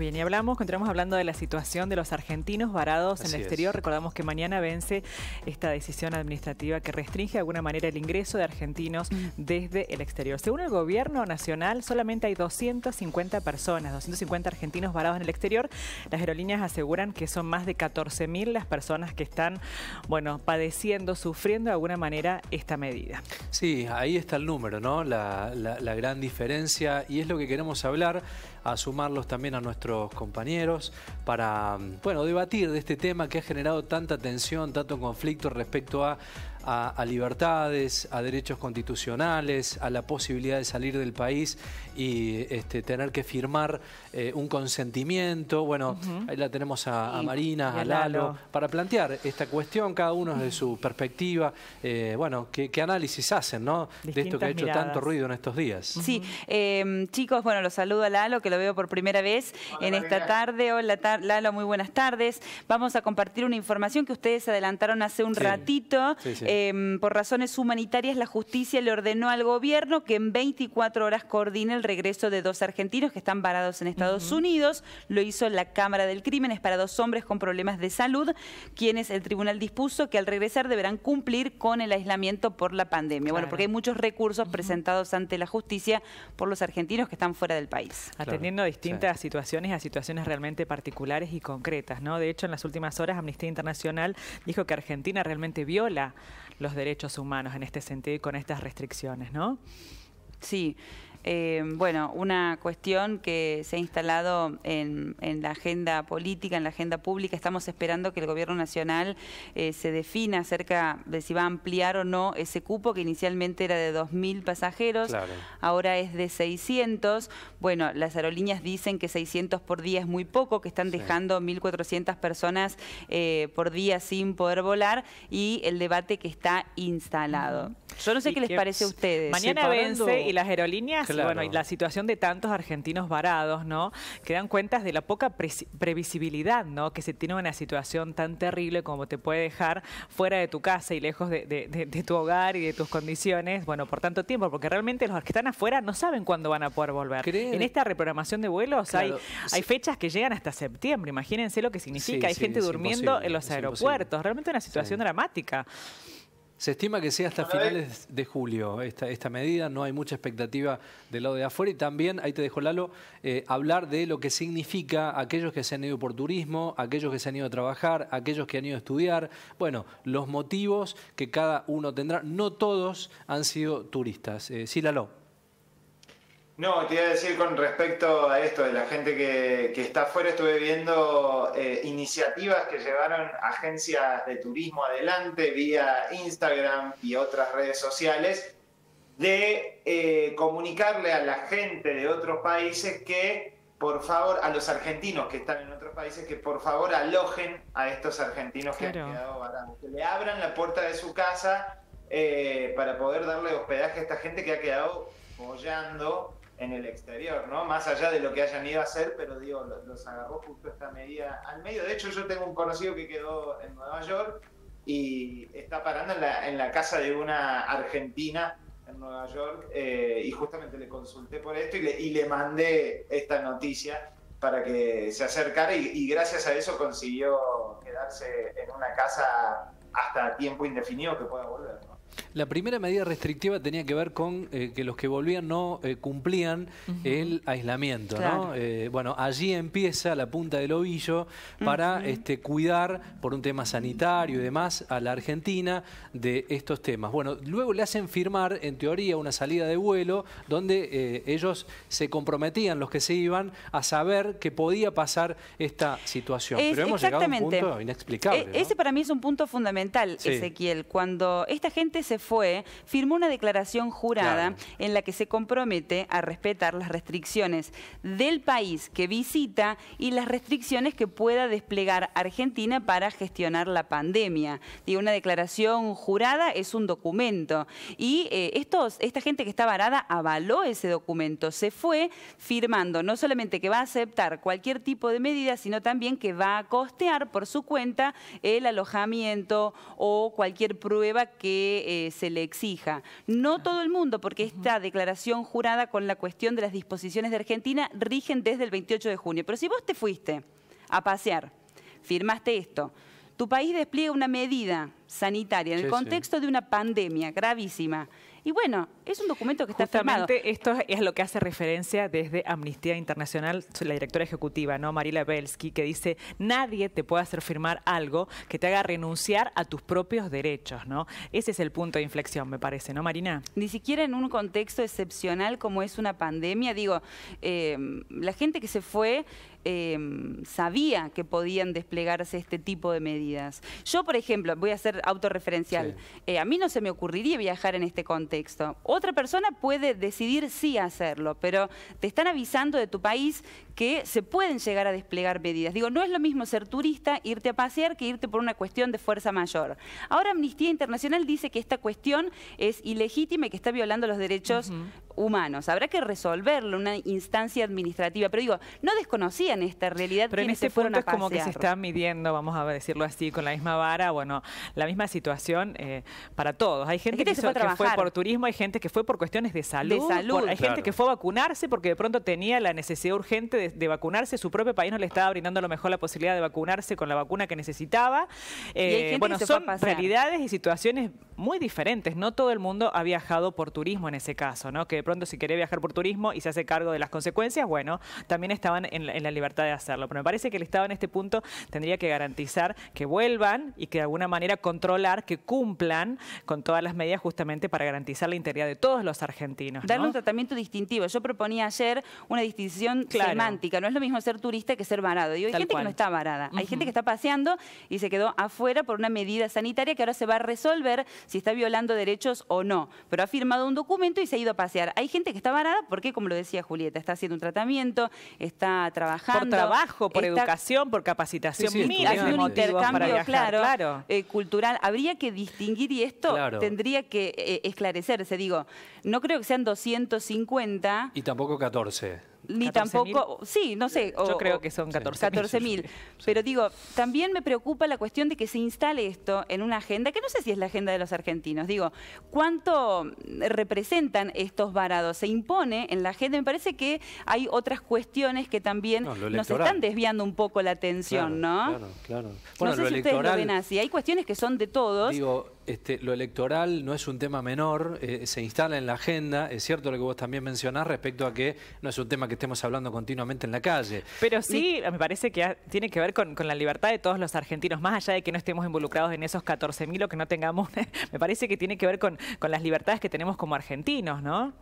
bien, y hablamos, continuamos hablando de la situación de los argentinos varados en el exterior. Recordamos que mañana vence esta decisión administrativa que restringe de alguna manera el ingreso de argentinos mm. desde el exterior. Según el gobierno nacional, solamente hay 250 personas, 250 argentinos varados en el exterior. Las aerolíneas aseguran que son más de 14.000 las personas que están, bueno, padeciendo, sufriendo de alguna manera esta medida. Sí, ahí está el número, ¿no? la gran diferencia y es lo que queremos hablar a sumarlos también a nuestros compañeros para, mm, bueno, debatir de este tema que ha generado tanta tensión, tanto conflicto respecto a a, libertades, a derechos constitucionales, a la posibilidad de salir del país y este, tener que firmar eh, un consentimiento. Bueno, ahí la tenemos a, Marina, a Lalo, para plantear esta cuestión, cada uno desde su perspectiva. Eh, bueno, ¿qué, análisis hacen ¿no? de esto que ha hecho tanto ruido en estos días? Sí, em, chicos, bueno, los saludo a Lalo, que lo veo por primera vez en esta tarde. Hola, Lalo, muy buenas tardes. Vamos a compartir una información que ustedes adelantaron hace un ratito. Sí, sí. Em, por razones humanitarias, la justicia le ordenó al gobierno que en 24 horas coordine el regreso de dos argentinos que están varados en Estados Unidos. Lo hizo la Cámara del Crimen, es para dos hombres con problemas de salud, quienes el tribunal dispuso que al regresar deberán cumplir con el aislamiento por la pandemia. Bueno, porque hay muchos recursos presentados ante la justicia por los argentinos que están fuera del país. Atendiendo a distintas situaciones a situaciones realmente particulares y concretas, ¿no? De hecho, en las últimas horas Amnistía Internacional dijo que Argentina realmente viola los derechos humanos en este sentido y con estas restricciones, ¿no? Sí, eh, bueno, una cuestión que se ha instalado en, la agenda política, en la agenda pública. Estamos esperando que el Gobierno Nacional eh, se defina acerca de si va a ampliar o no ese cupo, que inicialmente era de 2.000 pasajeros, ahora es de 600. Bueno, las aerolíneas dicen que 600 por día es muy poco, que están dejando 1.400 personas eh, por día sin poder volar y el debate que está instalado. Yo no sé qué les parece a ustedes. Mañana vence y las aerolíneas, bueno, y la situación de tantos argentinos varados, ¿no? Que dan cuentas de la poca previsibilidad, ¿no? Que se tiene una situación tan terrible como te puede dejar fuera de tu casa y lejos de, tu hogar y de tus condiciones, bueno, por tanto tiempo, porque realmente los que están afuera no saben cuándo van a poder volver. En esta reprogramación de vuelos hay, hay fechas que llegan hasta septiembre, imagínense lo que significa. hay gente durmiendo en los aeropuertos, realmente una situación dramática. Se estima que sea hasta finales de julio esta, medida, no hay mucha expectativa del lado de afuera y también, ahí te dejo Lalo, eh, hablar de lo que significa aquellos que se han ido por turismo, aquellos que se han ido a trabajar, aquellos que han ido a estudiar, bueno, los motivos que cada uno tendrá, no todos han sido turistas. Eh, sí, Lalo. No, te iba a decir con respecto a esto de la gente que, está afuera, estuve viendo eh, iniciativas que llevaron agencias de turismo adelante vía Instagram y otras redes sociales de eh, comunicarle a la gente de otros países que, por favor, a los argentinos que están en otros países, que por favor alojen a estos argentinos que han quedado varados, que le abran la puerta de su casa eh, para poder darle hospedaje a esta gente que ha quedado follando en el exterior, ¿no? Más allá de lo que hayan ido a hacer, pero digo, los, agarró justo esta medida al medio. De hecho, yo tengo un conocido que quedó en Nueva York y está parando en la, casa de una argentina en Nueva York eh, y justamente le consulté por esto y le, mandé esta noticia para que se acercara y gracias a eso consiguió quedarse en una casa hasta tiempo indefinido que pueda volver. La primera medida restrictiva tenía que ver con eh, que los que volvían no eh, cumplían el aislamiento, ¿no? Eh, bueno, allí empieza la punta del ovillo para este, cuidar, por un tema sanitario y demás, a la Argentina de estos temas. Bueno, luego le hacen firmar, en teoría, una salida de vuelo donde ellos se comprometían, los que se iban, a saber que podía pasar esta situación. Pero hemos llegado a un inexplicable. E-, ese para mí es un punto fundamental, Ezequiel, cuando esta gente se fue, firmó una declaración jurada en la que se compromete a respetar las restricciones del país que visita y las restricciones que pueda desplegar Argentina para gestionar la pandemia. Digo, una declaración jurada es un documento. Y eh, esta gente que está varada avaló ese documento. Se fue firmando no solamente que va a aceptar cualquier tipo de medida, sino también que va a costear por su cuenta el alojamiento o cualquier prueba que eh, se le exija. No todo el mundo, porque esta declaración jurada con la cuestión de las disposiciones de Argentina rigen desde el 28 de junio. Pero si vos te fuiste a pasear, firmaste esto, tu país despliega una medida sanitaria en el contexto de una pandemia gravísima y bueno, es un documento que está Justamente firmado. esto es lo que hace referencia desde Amnistía Internacional, la directora ejecutiva, ¿no? Marila Belsky, que dice, nadie te puede hacer firmar algo que te haga renunciar a tus propios derechos, ¿no? Ese es el punto de inflexión, me parece, ¿no, Marina? Ni siquiera en un contexto excepcional como es una pandemia, digo, eh, la gente que se fue Em, sabía que podían desplegarse este tipo de medidas. Yo, por ejemplo, voy a ser autorreferencial, eh, a mí no se me ocurriría viajar en este contexto. Otra persona puede decidir sí hacerlo, pero te están avisando de tu país que se pueden llegar a desplegar medidas. Digo, no es lo mismo ser turista, irte a pasear, que irte por una cuestión de fuerza mayor. Ahora Amnistía Internacional dice que esta cuestión es ilegítima y que está violando los derechos humanos. Habrá que resolverlo en una instancia administrativa. Pero digo, no desconocían esta realidad. Pero en este punto es como que se está midiendo, vamos a decirlo así, con la misma vara, bueno, la misma situación eh, para todos. Hay gente, que, fue por turismo, hay gente que fue por cuestiones de salud. salud. hay gente que fue a vacunarse porque de pronto tenía la necesidad urgente de, vacunarse. Su propio país no le estaba brindando a lo mejor la posibilidad de vacunarse con la vacuna que necesitaba. Eh, bueno, son realidades y situaciones muy diferentes. No todo el mundo ha viajado por turismo en ese caso, ¿no? Que de pronto si quiere viajar por turismo y se hace cargo de las consecuencias, bueno, también estaban en la, libertad de hacerlo. Pero me parece que el Estado en este punto tendría que garantizar que vuelvan y que de alguna manera controlar que cumplan con todas las medidas justamente para garantizar la integridad de todos los argentinos. Dar un tratamiento distintivo. Yo proponía ayer una distinción semántica. No es lo mismo ser turista que ser varado. Y hay gente que no está varada. Hay gente que está paseando y se quedó afuera por una medida sanitaria que ahora se va a resolver si está violando derechos o no, pero ha firmado un documento y se ha ido a pasear. Hay gente que está varada porque, como lo decía Julieta, está haciendo un tratamiento, está trabajando. Por trabajo, por educación, por capacitación. Sí, un intercambio, claro, claro. Eh, cultural. Habría que distinguir y esto tendría que eh, esclarecerse. Digo, no creo que sean 250. Y tampoco 14 ni tampoco, sí, no sé. Yo creo que son 14 mil. Pero digo, también me preocupa la cuestión de que se instale esto en una agenda, que no sé si es la agenda de los argentinos. Digo, ¿cuánto representan estos varados? Se impone en la agenda, me parece que hay otras cuestiones que también nos están desviando un poco la atención, ¿no? Claro, claro. no sé si ustedes lo ven así. Hay cuestiones que son de todos. Digo, este, lo electoral no es un tema menor, eh, se instala en la agenda, es cierto lo que vos también mencionás respecto a que no es un tema que estemos hablando continuamente en la calle. Pero sí, me parece que tiene que ver con, la libertad de todos los argentinos, más allá de que no estemos involucrados en esos 14.000 o que no tengamos, me parece que tiene que ver con, con las libertades que tenemos como argentinos, ¿no?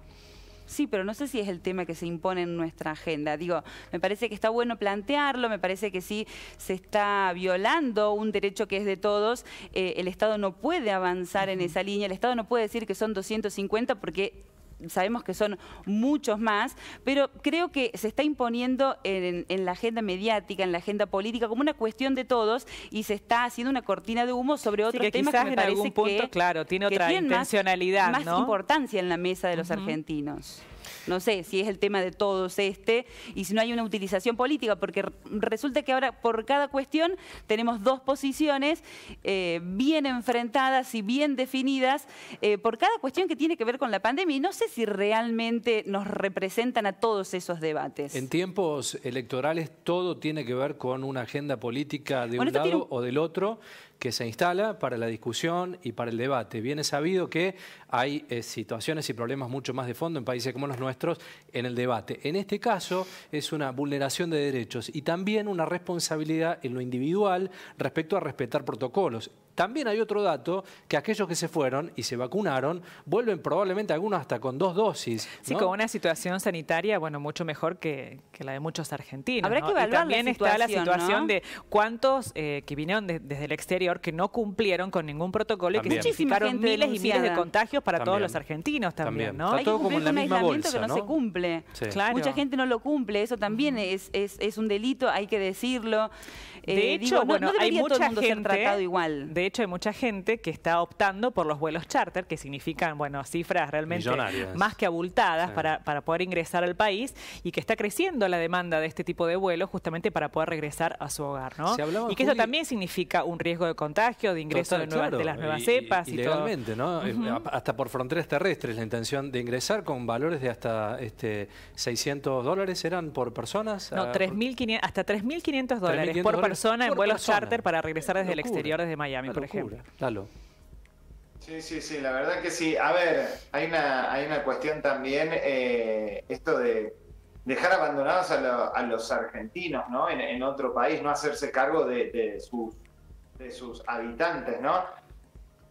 Sí, pero no sé si es el tema que se impone en nuestra agenda. Digo, me parece que está bueno plantearlo, me parece que sí se está violando un derecho que es de todos. Eh, el Estado no puede avanzar en esa línea, el Estado no puede decir que son 250 porque sabemos que son muchos más, pero creo que se está imponiendo en, la agenda mediática, en la agenda política, como una cuestión de todos y se está haciendo una cortina de humo sobre otro tema que temas que me en punto, que, claro, tiene otra intencionalidad, más, importancia en la mesa de los argentinos no sé si es el tema de todos este, y si no hay una utilización política, porque resulta que ahora por cada cuestión tenemos dos posiciones eh, bien enfrentadas y bien definidas eh, por cada cuestión que tiene que ver con la pandemia, y no sé si realmente nos representan a todos esos debates. En tiempos electorales todo tiene que ver con una agenda política de un lado o del otro que se instala para la discusión y para el debate. Bien es sabido que hay eh, situaciones y problemas mucho más de fondo en países como los nuestros en el debate. En este caso es una vulneración de derechos y también una responsabilidad en lo individual respecto a respetar protocolos. También hay otro dato, que aquellos que se fueron y se vacunaron, vuelven probablemente algunos hasta con dos dosis. Sí, con una situación sanitaria, bueno, mucho mejor que, la de muchos argentinos. Habrá que evaluar también está la situación de cuántos eh, que vinieron desde el exterior que no cumplieron con ningún protocolo y que significaron miles y miles de contagios para todos los argentinos también, Hay Está todo un aislamiento que no, se cumple. Mucha gente no lo cumple, eso también es, un delito, hay que decirlo. de eh, hecho, bueno, hay mucha todo el mundo ser tratado igual. ...de hecho, hay mucha gente que está optando por los vuelos charter, que significan, bueno, cifras realmente más que abultadas para, para poder ingresar al país y que está creciendo la demanda de este tipo de vuelos justamente para poder regresar a su hogar, ¿no? y que eso también significa un riesgo de contagio, de ingreso de, las nuevas cepas. Y, todo. legalmente, ¿no? Eh, hasta por fronteras terrestres la intención de ingresar con valores de hasta este, 600 dólares eran por personas. No, ah, hasta 3.500 dólares por persona en vuelos charter para regresar desde el exterior, desde Miami por ejemplo. Dalo. Sí, sí, sí, la verdad que sí. A ver, hay una, hay una cuestión también, eh, esto de dejar abandonados a, los argentinos, ¿no? En, otro país, no hacerse cargo de, sus, de sus habitantes, ¿no?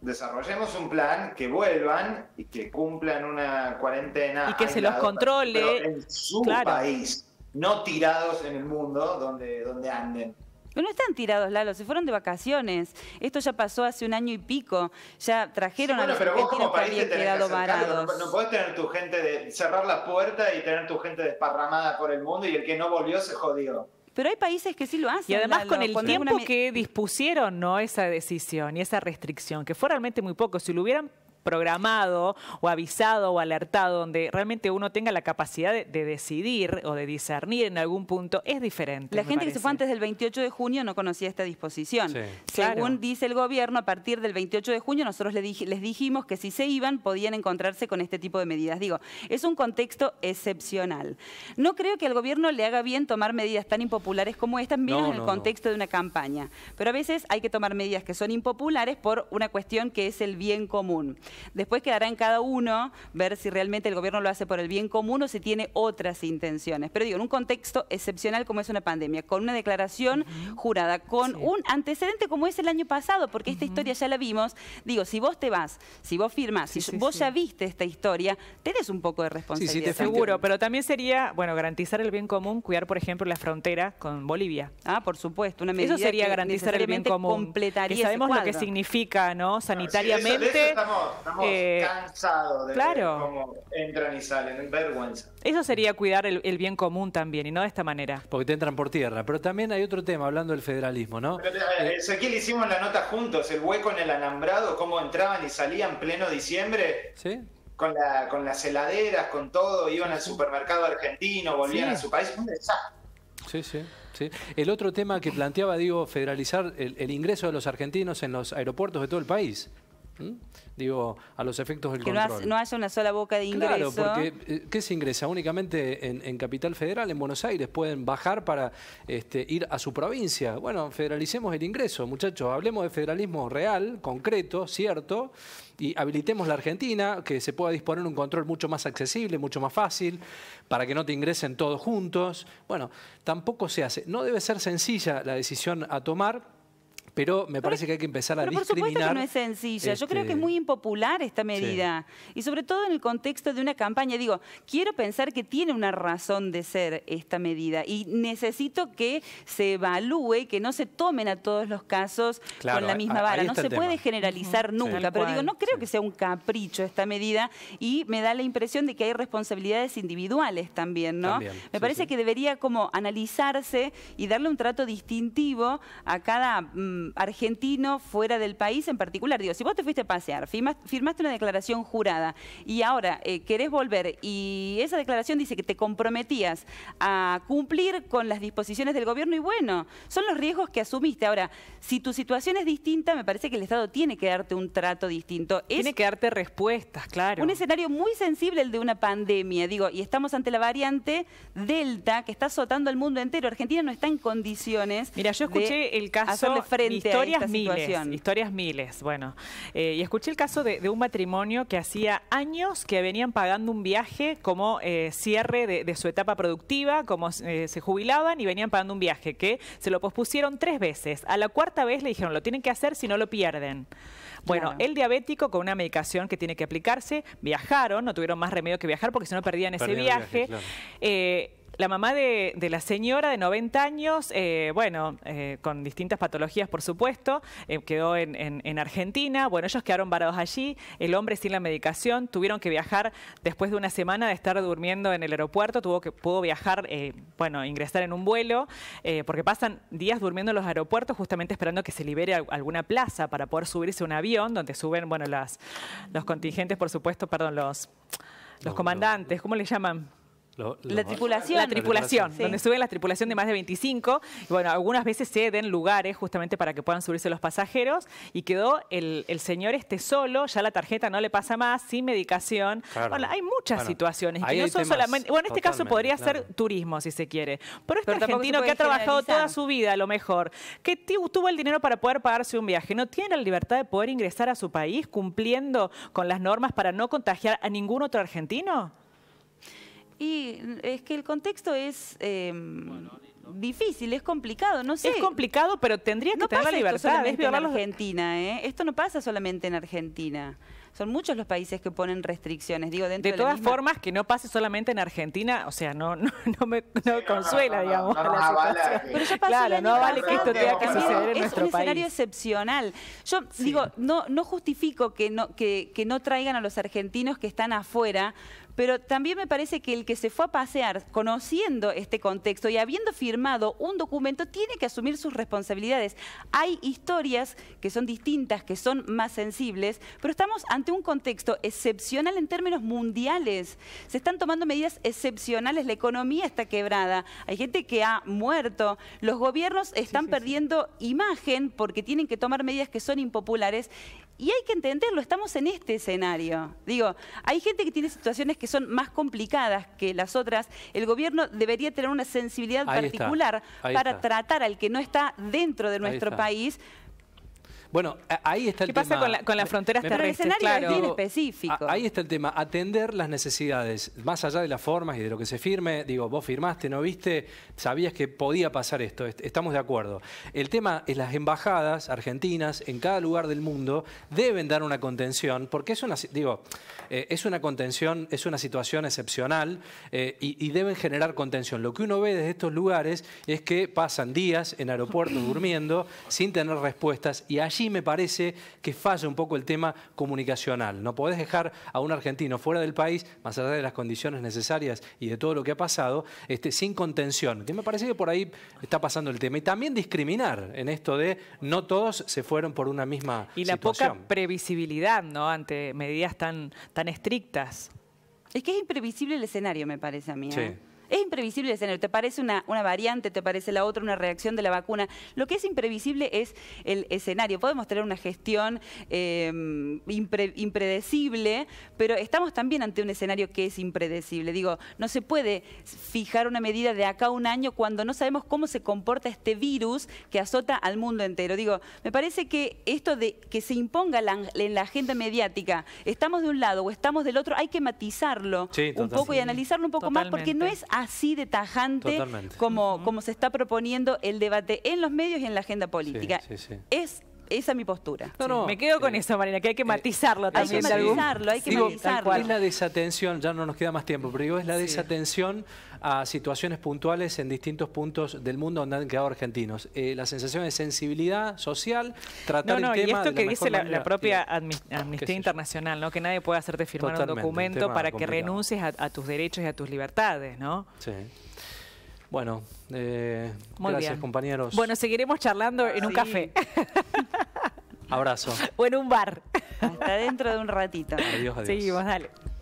Desarrollemos un plan, que vuelvan y que cumplan una cuarentena. Y que se los controle. en su país, no tirados en el mundo donde, donde anden. Pero no están tirados, Lalo, se fueron de vacaciones. Esto ya pasó hace un año y pico. Ya trajeron a los pero que quedado varados. No, puedes tener tu gente de cerrar la puerta y tener tu gente desparramada por el mundo y el que no volvió se jodió. Pero hay países que sí lo hacen. Y además con el tiempo que dispusieron no esa decisión y esa restricción, que fue realmente muy poco, si lo hubieran programado o avisado o alertado, donde realmente uno tenga la capacidad de, decidir o de discernir en algún punto, es diferente. La gente que se fue antes del 28 de junio no conocía esta disposición. Según dice el gobierno, a partir del 28 de junio nosotros les, dijimos que si se iban podían encontrarse con este tipo de medidas. Digo, es un contexto excepcional. No creo que al gobierno le haga bien tomar medidas tan impopulares como estas, menos en el contexto de una campaña. Pero a veces hay que tomar medidas que son impopulares por una cuestión que es el bien común. Después quedará en cada uno ver si realmente el gobierno lo hace por el bien común o si tiene otras intenciones. Pero digo, en un contexto excepcional como es una pandemia, con una declaración jurada, con un antecedente como es el año pasado, porque esta historia ya la vimos. Digo, si vos te vas, si vos firmás, si vos ya viste esta historia, tenés un poco de responsabilidad. Sí, te seguro, pero también sería, bueno, garantizar el bien común, cuidar, por ejemplo, la frontera con Bolivia. Ah, por supuesto, una medida Eso sería garantizar el bien común. Completaría sabemos lo que significa, ¿no? Sanitariamente, Estamos eh, de claro. cómo entran y salen, vergüenza. Eso sería cuidar el, bien común también, y no de esta manera. Porque te entran por tierra. Pero también hay otro tema, hablando del federalismo, ¿no? aquí eh, le hicimos la nota juntos, el hueco en el alambrado, cómo entraban y salían pleno diciembre. Con, con las heladeras, con todo, iban al supermercado argentino, volvían a su país, un Sí, sí, sí. El otro tema que planteaba, digo, federalizar el, ingreso de los argentinos en los aeropuertos de todo el país. Digo, a los efectos del control. Que no, haya una sola boca de ingreso. Claro, porque eh, ¿qué se ingresa? Únicamente en, Capital Federal, en Buenos Aires, pueden bajar para este, ir a su provincia. Bueno, federalicemos el ingreso, muchachos. Hablemos de federalismo real, concreto, cierto, y habilitemos la Argentina, que se pueda disponer un control mucho más accesible, mucho más fácil, para que no te ingresen todos juntos. Bueno, tampoco se hace. No debe ser sencilla la decisión a tomar pero me parece que hay que empezar a pero Por supuesto que no es sencilla. Yo creo que es este, muy impopular esta medida. Y sobre todo en el contexto de una campaña. Digo, quiero pensar que tiene una razón de ser esta medida. Y necesito que se evalúe, que no se tomen a todos los casos con la misma vara. No se puede generalizar nunca. Pero digo, no creo que sea un capricho esta medida. Y me da la impresión de que hay responsabilidades individuales también, ¿no? Me parece que debería como analizarse y darle un trato distintivo a cada... Mm, argentino fuera del país en particular. Digo, si vos te fuiste a pasear, firmaste una declaración jurada y ahora eh, querés volver y esa declaración dice que te comprometías a cumplir con las disposiciones del gobierno y bueno, son los riesgos que asumiste. Ahora, si tu situación es distinta, me parece que el Estado tiene que darte un trato distinto. Tiene que darte respuestas, claro. Un escenario muy sensible el de una pandemia, digo, y estamos ante la variante Delta que está azotando al mundo entero. Argentina no está en condiciones. Mira, yo escuché de el caso hacerle historias miles, Historias miles, bueno. Eh, y escuché el caso de, un matrimonio que hacía años que venían pagando un viaje como eh, cierre de, su etapa productiva, como eh, se jubilaban y venían pagando un viaje, que se lo pospusieron tres veces. A la cuarta vez le dijeron, lo tienen que hacer si no lo pierden. Bueno, el diabético con una medicación que tiene que aplicarse, viajaron, no tuvieron más remedio que viajar porque si no perdían ese viaje la mamá de, la señora de 90 años, eh, bueno, eh, con distintas patologías, por supuesto, eh, quedó en, Argentina. Bueno, ellos quedaron varados allí, el hombre sin la medicación, tuvieron que viajar después de una semana de estar durmiendo en el aeropuerto, tuvo que pudo viajar, bueno, ingresar en un vuelo, porque pasan días durmiendo en los aeropuertos justamente esperando que se libere alguna plaza para poder subirse a un avión, donde suben, bueno, las, los contingentes, por supuesto, perdón, los, los comandantes, ¿cómo le llaman? la tripulación. La tripulación, donde suben la tripulación de más de 25. bueno, algunas veces ceden lugares justamente para que puedan subirse los pasajeros. Y quedó el, señor este solo, ya la tarjeta no le pasa más, sin medicación. hay muchas situaciones que no son solamente... Bueno, en este caso podría ser turismo, si se quiere. Pero este argentino que ha trabajado toda su vida, a lo mejor, que tuvo el dinero para poder pagarse un viaje, no tiene la libertad de poder ingresar a su país cumpliendo con las normas para no contagiar a ningún otro argentino? Y es que el contexto es em, difícil, es complicado, no sé. Es complicado, pero tendría que tener la libertad. Esto solamente en Argentina, ¿eh? Esto no pasa solamente en Argentina. Son muchos los países que ponen restricciones, digo, dentro de, todas formas, que no pase solamente en Argentina, o sea, no, no, me consuela, digamos, la situación. claro, no vale que esto tenga que suceder en es nuestro país. Es un escenario excepcional. Yo digo, no, no justifico que no, que, que no traigan a los argentinos que están afuera, pero también me parece que el que se fue a pasear conociendo este contexto y habiendo firmado un documento tiene que asumir sus responsabilidades. Hay historias que son distintas, que son más sensibles, pero estamos ante un contexto excepcional en términos mundiales. Se están tomando medidas excepcionales, la economía está quebrada, hay gente que ha muerto, los gobiernos están perdiendo imagen porque tienen que tomar medidas que son impopulares y hay que entenderlo, estamos en este escenario. Digo, hay gente que tiene situaciones que son más complicadas que las otras. El gobierno debería tener una sensibilidad particular para tratar al que no está dentro de nuestro país bueno, ahí está el tema. ¿Qué pasa con, las fronteras me, terrestres? El escenario específico. Ahí está el tema, atender las necesidades, más allá de las formas y de lo que se firme. Digo, vos firmaste, no viste, sabías que podía pasar esto, estamos de acuerdo. El tema es las embajadas argentinas en cada lugar del mundo deben dar una contención, porque es una, digo, eh, es una contención, es una situación excepcional eh, y, y deben generar contención. Lo que uno ve desde estos lugares es que pasan días en aeropuertos durmiendo sin tener respuestas y allí sí me parece que falla un poco el tema comunicacional. No podés dejar a un argentino fuera del país, más allá de las condiciones necesarias y de todo lo que ha pasado, este, sin contención. Que me parece que por ahí está pasando el tema. Y también discriminar en esto de no todos se fueron por una misma situación. y la poca previsibilidad, ¿no? Ante medidas tan, estrictas. Es que es imprevisible el escenario, me parece a mí. ¿eh? Sí. Es imprevisible el escenario. ¿Te parece una, variante? ¿Te parece la otra? ¿Una reacción de la vacuna? Lo que es imprevisible es el escenario. Podemos tener una gestión em, impredecible, pero estamos también ante un escenario que es impredecible. Digo, no se puede fijar una medida de acá a un año cuando no sabemos cómo se comporta este virus que azota al mundo entero. Digo, me parece que esto de que se imponga en la agenda mediática, estamos de un lado o estamos del otro, hay que matizarlo un poco y analizarlo un poco más porque no es así de tajante como, como se está proponiendo el debate en los medios y en la agenda política esa es mi postura. me quedo con eso, Marina, que hay que matizarlo también. Hay que matizarlo, hay que matizarlo. Es la desatención, ya no nos queda más tiempo, pero digo, es la desatención a situaciones puntuales en distintos puntos del mundo donde han quedado argentinos. Eh, la sensación de sensibilidad social, tratar no, no, el tema y esto que dice la, propia Amnistía Internacional, ¿no? que nadie puede hacerte firmar un documento para que renuncies a, a, tus derechos y a tus libertades, ¿no? Sí. Bueno, eh, gracias compañeros. Bueno, seguiremos charlando en un café. Abrazo. O en un bar. Hasta dentro de un ratito. Adiós, adiós. Seguimos, dale.